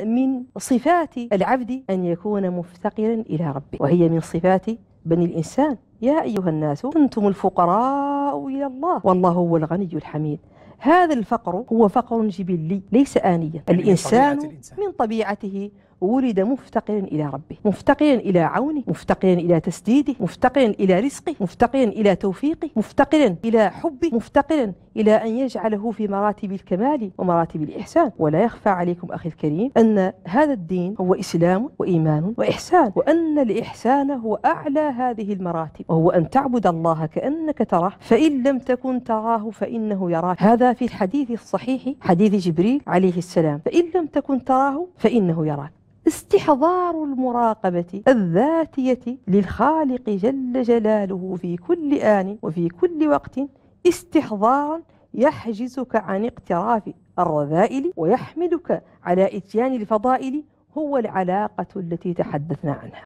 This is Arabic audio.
من صفات العبد أن يكون مفتقرا إلى ربه وهي من صفات بني الإنسان يا أيها الناس أنتم الفقراء إلى الله والله هو الغني الحميد هذا الفقر هو فقر جبلي ليس آنيا يعني الإنسان من طبيعته ولد مفتقرا إلى ربه مفتقرا إلى عونه مفتقرا إلى تسديده مفتقرا إلى رزقه مفتقرا إلى توفيقه مفتقرا إلى حبه مفتقرا إلى أن يجعله في مراتب الكمال ومراتب الإحسان ولا يخفى عليكم أخي الكريم أن هذا الدين هو إسلام وإيمان وإحسان وأن الإحسان هو أعلى هذه المراتب وهو أن تعبد الله كأنك تراه فإن لم تكن تراه فإنه يراك هذا في الحديث الصحيح حديث جبريل عليه السلام فإن لم تكن تراه فإنه يراك استحضار المراقبة الذاتية للخالق جل جلاله في كل آن وفي كل وقت استحضارا يحجزك عن اقتراف الرذائل ويحملك على إتيان الفضائل هو العلاقة التي تحدثنا عنها